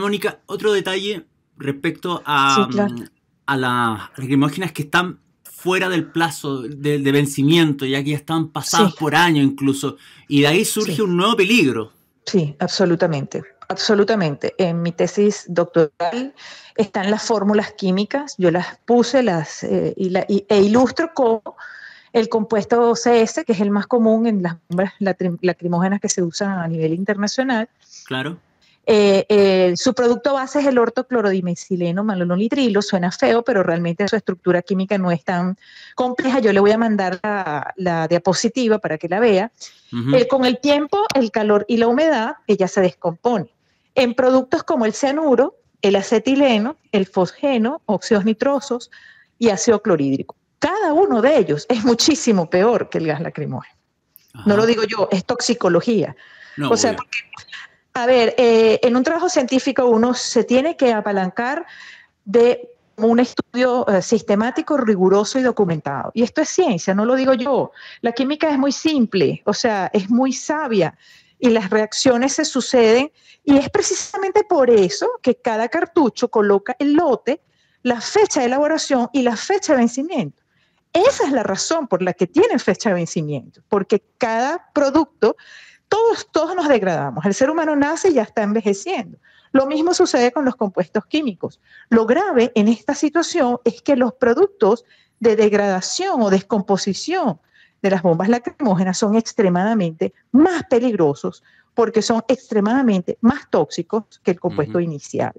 Mónica, otro detalle respecto mm, a, las lacrimógenas que están fuera del plazo de, vencimiento, ya que ya están pasadas por año incluso, y de ahí surge un nuevo peligro. Sí, absolutamente, absolutamente. En mi tesis doctoral están las fórmulas químicas, yo las puse las, eh, e ilustro con el compuesto CS, que es el más común en las lacrimógenas que se usan a nivel internacional. Claro eh, eh, su producto base es el ortoclorodimesileno malolonitrilo, suena feo, pero realmente su estructura química no es tan compleja. Yo le voy a mandar la, diapositiva para que la vea. Eh, con el tiempo, el calor y la humedad, ella se descompone. En productos como el cianuro, el acetileno, el fosgeno, óxidos nitrosos y ácido clorhídrico. Cada uno de ellos es muchísimo peor que el gas lacrimógeno. No lo digo yo, es toxicología. o sea, porque a ver, eh, en un trabajo científico uno se tiene que apalancar de un estudio eh, sistemático, riguroso y documentado. Y esto es ciencia, no lo digo yo. La química es muy simple, o sea, es muy sabia y las reacciones se suceden y es precisamente por eso que cada cartucho coloca el lote, la fecha de elaboración y la fecha de vencimiento. Esa es la razón por la que tienen fecha de vencimiento, porque cada producto todos, todos nos degradamos. El ser humano nace y ya está envejeciendo. Lo mismo sucede con los compuestos químicos. Lo grave en esta situación es que los productos de degradación o descomposición de las bombas lacrimógenas son extremadamente más peligrosos porque son extremadamente más tóxicos que el compuesto inicial.